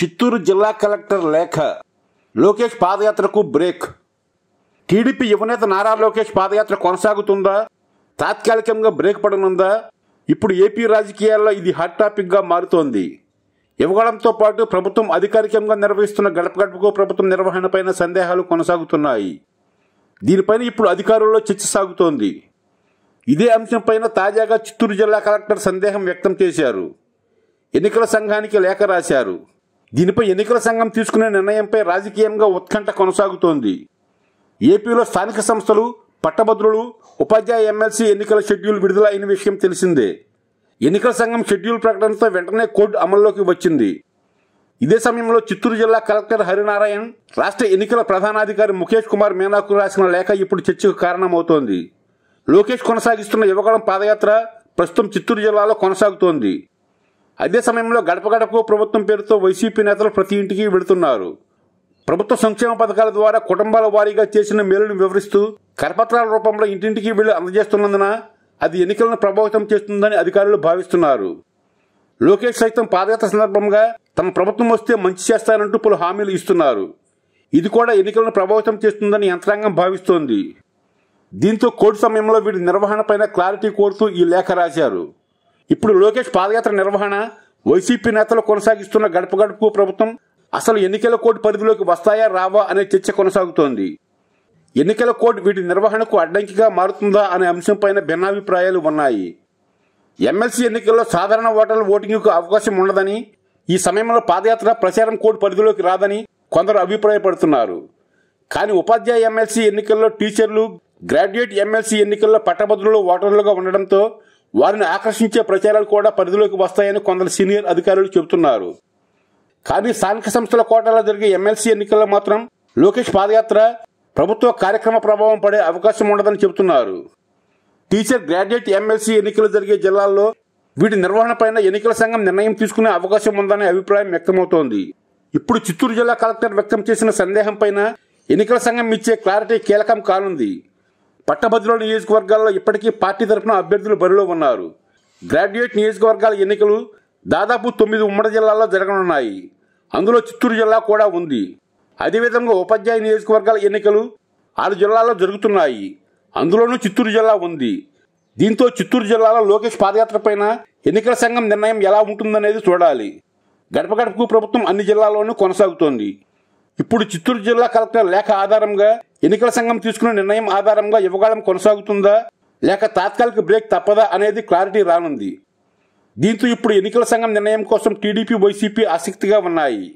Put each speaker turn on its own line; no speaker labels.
చిత్తూరు జిల్లా కలెక్టర్ లేఖ లోకేష్ పాదయాత్రకు బ్రేక్ టీడీపీ యువనేత నారా లోకేష్ పాదయాత్ర కొనసాగుతుందా తాత్కాలికంగా బ్రేక్ పడనుందా ఇప్పుడు ఏపీ రాజకీయాల్లో ఇది హాట్ టాపిక్గా మారుతోంది ఇవ్వడంతో పాటు ప్రభుత్వం అధికారికంగా నిర్వహిస్తున్న గడప గడపకు ప్రభుత్వం నిర్వహణపైన సందేహాలు కొనసాగుతున్నాయి దీనిపైన ఇప్పుడు అధికారుల్లో చర్చ సాగుతోంది ఇదే అంశంపైన తాజాగా చిత్తూరు జిల్లా కలెక్టర్ సందేహం వ్యక్తం చేశారు ఎన్నికల సంఘానికి లేఖ రాశారు దీనిపై ఎన్నికల సంఘం తీసుకునే నిర్ణయంపై రాజకీయంగా ఉత్కంఠ కొనసాగుతోంది ఏపీలో స్థానిక సంస్థలు పట్టభద్రులు ఉపాధ్యాయ ఎమ్మెల్సీ ఎన్నికల షెడ్యూల్ విడుదల అయిన విషయం తెలిసిందే ఎన్నికల సంఘం షెడ్యూల్ ప్రకటనతో వెంటనే కోడ్ అమల్లోకి వచ్చింది ఇదే సమయంలో చిత్తూరు జిల్లా కలెక్టర్ హరినారాయణ్ రాష్ట్ర ఎన్నికల ప్రధానాధికారి ముఖేష్ కుమార్ మీనాకు రాసిన లేఖ ఇప్పుడు చర్చకు కారణమవుతోంది లోకేష్ కొనసాగిస్తున్న యువగళం పాదయాత్ర ప్రస్తుతం చిత్తూరు జిల్లాలో కొనసాగుతోంది అదే సమయంలో గడప గడపకు ప్రభుత్వం పేరుతో వైసీపీ నేతలు ప్రతి ఇంటికి వెళుతున్నారు ప్రభుత్వ సంక్షేమ పథకాల ద్వారా కుటుంబాల వారీగా చేసిన మేలును వివరిస్తూ కరపత్రాల రూపంలో ఇంటింటికి వీళ్లు అందజేస్తున్నందున అది ఎన్నికలను ప్రభావితం చేస్తుందని అధికారులు భావిస్తున్నారు లోకేష్ సైతం పాదయాత్ర సందర్భంగా తమ ప్రభుత్వం వస్తే మంచి చేస్తానంటూ పలు హామీలు ఇస్తున్నారు ఇది కూడా ఎన్నికలను ప్రభావితం చేస్తుందని యంత్రాంగం భావిస్తోంది దీంతో కోర్టు సమయంలో వీటి నిర్వహణపైన క్లారిటీ కోరుతూ ఈ లేఖ రాశారు ఇప్పుడు లోకేష్ పాదయాత్ర నిర్వహణ వైసీపీ నేతలు కొనసాగిస్తున్న గడప గడుపు ప్రభుత్వం అసలు ఎన్నికల కోడ్ పరిధిలోకి వస్తాయా రావా అనే చర్చ కొనసాగుతోంది ఎన్నికల కోడ్ వీటి నిర్వహణకు అడ్డంకిగా మారుతుందా అనే అంశంపైన భిన్నాభిప్రాయాలు ఉన్నాయి ఎమ్మెల్సీ ఎన్నికల్లో సాధారణ ఓటర్ల ఓటింగ్కు అవకాశం ఉండదని ఈ సమయంలో పాదయాత్ర ప్రచారం కోడ్ పరిధిలోకి రాదని కొందరు అభిప్రాయపడుతున్నారు కానీ ఉపాధ్యాయ ఎమ్మెల్సీ ఎన్నికల్లో టీచర్లు గ్రాడ్యుయేట్ ఎమ్మెల్సీ ఎన్నికల్లో పట్టభద్రులు ఓటర్లుగా ఉండడంతో వారిని ఆకర్షించే ప్రచారాలు కూడా పరిధిలోకి వస్తాయని కొందరు సీనియర్ అధికారులు చెబుతున్నారు కానీ స్థానిక సంస్థల కోటాలో జరిగే ఎమ్మెల్సీ ఎన్నికల్లో మాత్రం లోకేష్ పాదయాత్ర ప్రభుత్వ కార్యక్రమ ప్రభావం పడే అవకాశం ఉండదని చెబుతున్నారు టీచర్ గ్రాడ్యుయేట్ ఎమ్మెల్సీ ఎన్నికలు జరిగే జిల్లాల్లో వీటి నిర్వహణపైన ఎన్నికల సంఘం నిర్ణయం తీసుకునే అవకాశం ఉందనే అభిప్రాయం వ్యక్తమవుతోంది ఇప్పుడు చిత్తూరు జిల్లా కలెక్టర్ వ్యక్తం చేసిన సందేహం పైన ఎన్నికల సంఘం ఇచ్చే క్లారిటీ కీలకం కానుంది పట్టభద్రుల నియోజకవర్గాల్లో ఇప్పటికీ పార్టీ తరఫున అభ్యర్థులు బరిలో ఉన్నారు గ్రాడ్యుయేట్ నియోజకవర్గాల ఎన్నికలు దాదాపు తొమ్మిది ఉమ్మడి జిల్లాల్లో జరగనున్నాయి అందులో చిత్తూరు జిల్లా కూడా ఉంది అదేవిధంగా ఉపాధ్యాయ నియోజకవర్గాల ఎన్నికలు ఆరు జిల్లాల్లో జరుగుతున్నాయి అందులోనూ చిత్తూరు జిల్లా ఉంది దీంతో చిత్తూరు జిల్లాలో లోకేష్ పాదయాత్రపైన ఎన్నికల సంఘం నిర్ణయం ఎలా ఉంటుందనేది చూడాలి గడప గడపకు ప్రభుత్వం అన్ని జిల్లాల్లోనూ కొనసాగుతోంది ఇప్పుడు చిత్తూరు జిల్లా కలెక్టర్ లేఖ ఆధారంగా ఎన్నికల సంఘం తీసుకున్న నిర్ణయం ఆధారంగా ఇవ్వగాడం కొనసాగుతుందా లేక తాత్కాలిక బ్రేక్ తప్పదా అనేది క్లారిటీ రానుంది దీంతో ఇప్పుడు ఎన్నికల సంఘం నిర్ణయం కోసం టీడీపీ వైసీపీ ఆసక్తిగా ఉన్నాయి